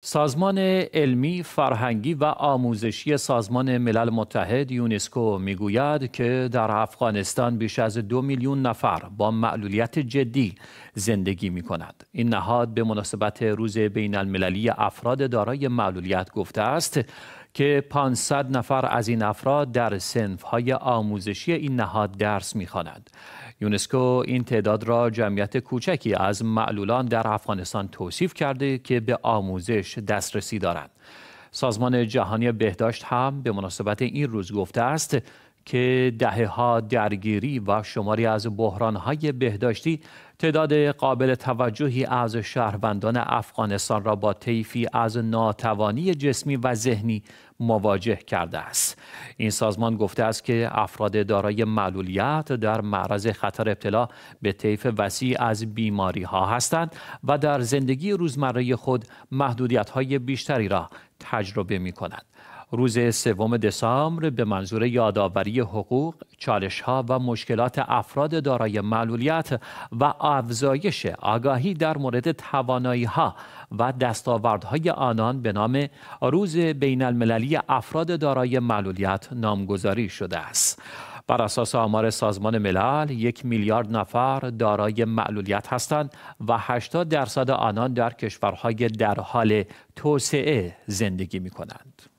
سازمان علمی، فرهنگی و آموزشی سازمان ملل متحد یونسکو میگوید که در افغانستان بیش از دو میلیون نفر با معلولیت جدی زندگی می کند. این نهاد به مناسبت روز بین المللی افراد دارای معلولیت گفته است که 500 نفر از این افراد در های آموزشی این نهاد درس میخوانند. یونسکو این تعداد را جمعیت کوچکی از معلولان در افغانستان توصیف کرده که به آموزش دسترسی دارند. سازمان جهانی بهداشت هم به مناسبت این روز گفته است که دهه ها درگیری و شماری از بحران های بهداشتی تعداد قابل توجهی از شهروندان افغانستان را با طیفی از ناتوانی جسمی و ذهنی مواجه کرده است این سازمان گفته است که افراد دارای معلولیت در معرض خطر ابتلا به طیف وسیع از بیماری ها هستند و در زندگی روزمره خود محدودیت های بیشتری را تجربه می کند. روز سوم دسامبر به منظور یادآوری حقوق، چالشها و مشکلات افراد دارای معلولیت و افزایش آگاهی در مورد توانایی ها و دستاوردهای آنان به نام روز بین المللی افراد دارای معلولیت نامگذاری شده است. بر اساس آمار سازمان ملل یک میلیارد نفر دارای معلولیت هستند و 80 درصد آنان در کشورهای در حال توسعه زندگی می کنند.